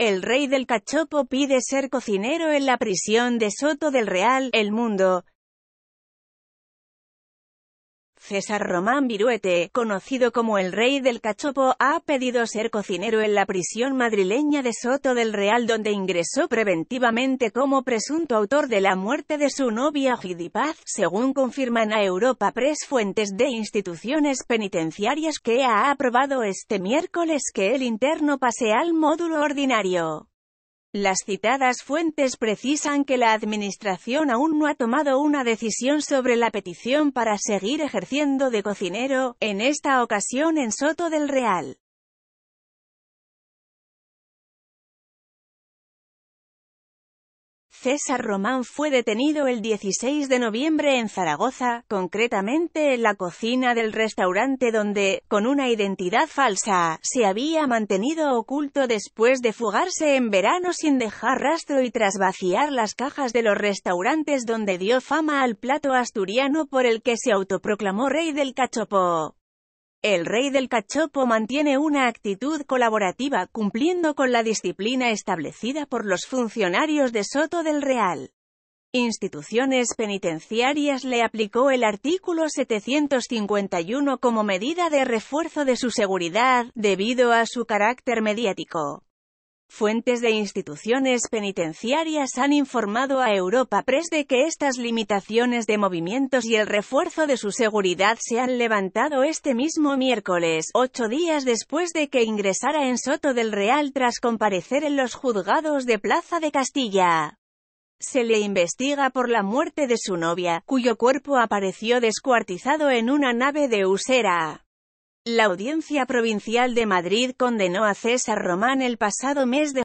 El rey del cachopo pide ser cocinero en la prisión de Soto del Real, El Mundo, César Román Viruete, conocido como el rey del cachopo, ha pedido ser cocinero en la prisión madrileña de Soto del Real donde ingresó preventivamente como presunto autor de la muerte de su novia Paz, según confirman a Europa Press fuentes de instituciones penitenciarias que ha aprobado este miércoles que el interno pase al módulo ordinario. Las citadas fuentes precisan que la administración aún no ha tomado una decisión sobre la petición para seguir ejerciendo de cocinero, en esta ocasión en Soto del Real. César Román fue detenido el 16 de noviembre en Zaragoza, concretamente en la cocina del restaurante donde, con una identidad falsa, se había mantenido oculto después de fugarse en verano sin dejar rastro y tras vaciar las cajas de los restaurantes donde dio fama al plato asturiano por el que se autoproclamó rey del cachopo. El rey del cachopo mantiene una actitud colaborativa cumpliendo con la disciplina establecida por los funcionarios de Soto del Real. Instituciones penitenciarias le aplicó el artículo 751 como medida de refuerzo de su seguridad, debido a su carácter mediático. Fuentes de instituciones penitenciarias han informado a Europa Press de que estas limitaciones de movimientos y el refuerzo de su seguridad se han levantado este mismo miércoles, ocho días después de que ingresara en Soto del Real tras comparecer en los juzgados de Plaza de Castilla. Se le investiga por la muerte de su novia, cuyo cuerpo apareció descuartizado en una nave de Usera. La Audiencia Provincial de Madrid condenó a César Román el pasado mes de